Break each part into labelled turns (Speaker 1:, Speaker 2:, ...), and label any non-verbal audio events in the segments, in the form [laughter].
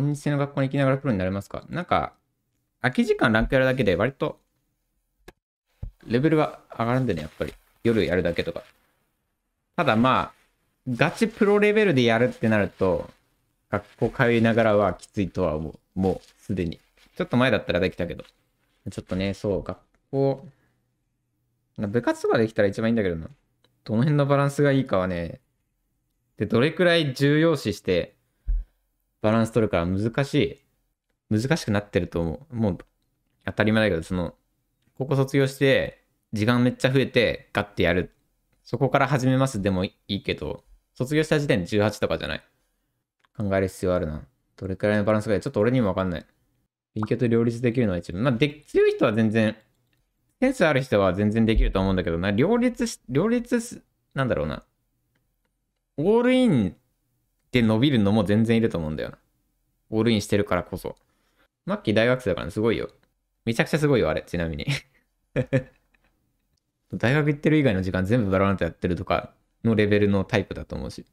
Speaker 1: 先日の学校に行きながらプロになれますかなんか、空き時間ランクやるだけで割と、レベルは上がるんでね、やっぱり。夜やるだけとか。ただまあ、ガチプロレベルでやるってなると、学校通いながらはきついとは思う。もうすでに。ちょっと前だったらできたけど。ちょっとね、そう、学校、部活とかできたら一番いいんだけどな。どの辺のバランスがいいかはね、で、どれくらい重要視してバランス取るから難しい、難しくなってると思う。もう当たり前だけど、その、高校卒業して、時間めっちゃ増えて、ガッてやる。そこから始めますでもいいけど、卒業した時点で18とかじゃない。考える必要あるな。どれくらいのバランスがいいちょっと俺にもわかんない。勉強と両立できるのは一番。まあ、で、強い人は全然、センスある人は全然できると思うんだけどな、両立し、両立なんだろうな。オールインで伸びるのも全然いると思うんだよな。オールインしてるからこそ。マッキー大学生だから、ね、すごいよ。めちゃくちゃすごいよ、あれ、ちなみに [laughs] 大学行ってる以外の時間全部バラバラとやってるとかのレベルのタイプだと思うし。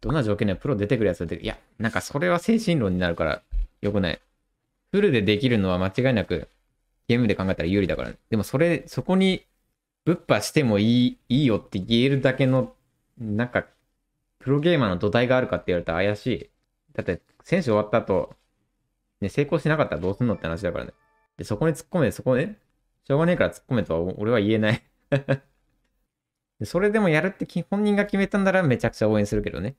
Speaker 1: どんな条件でプロ出てくるやつ出てる。いや、なんかそれは精神論になるからよくない。フルでできるのは間違いなくゲームで考えたら有利だから、ね、でもそれ、そこにぶっぱしてもいいいいよって言えるだけの、なんかプロゲーマーの土台があるかって言われたら怪しい。だって、選手終わった後、ね、成功しなかったらどうすんのって話だからね。で、そこに突っ込め、そこね、しょうがねえから突っ込めとは俺は言えない [laughs] それでもやるって本人が決めたんならめちゃくちゃ応援するけどね。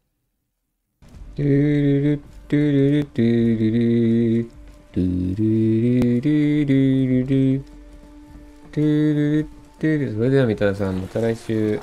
Speaker 1: ゥルルゥルルゥルルゥルルルルルルルルルルそれでは三田さんまた来週。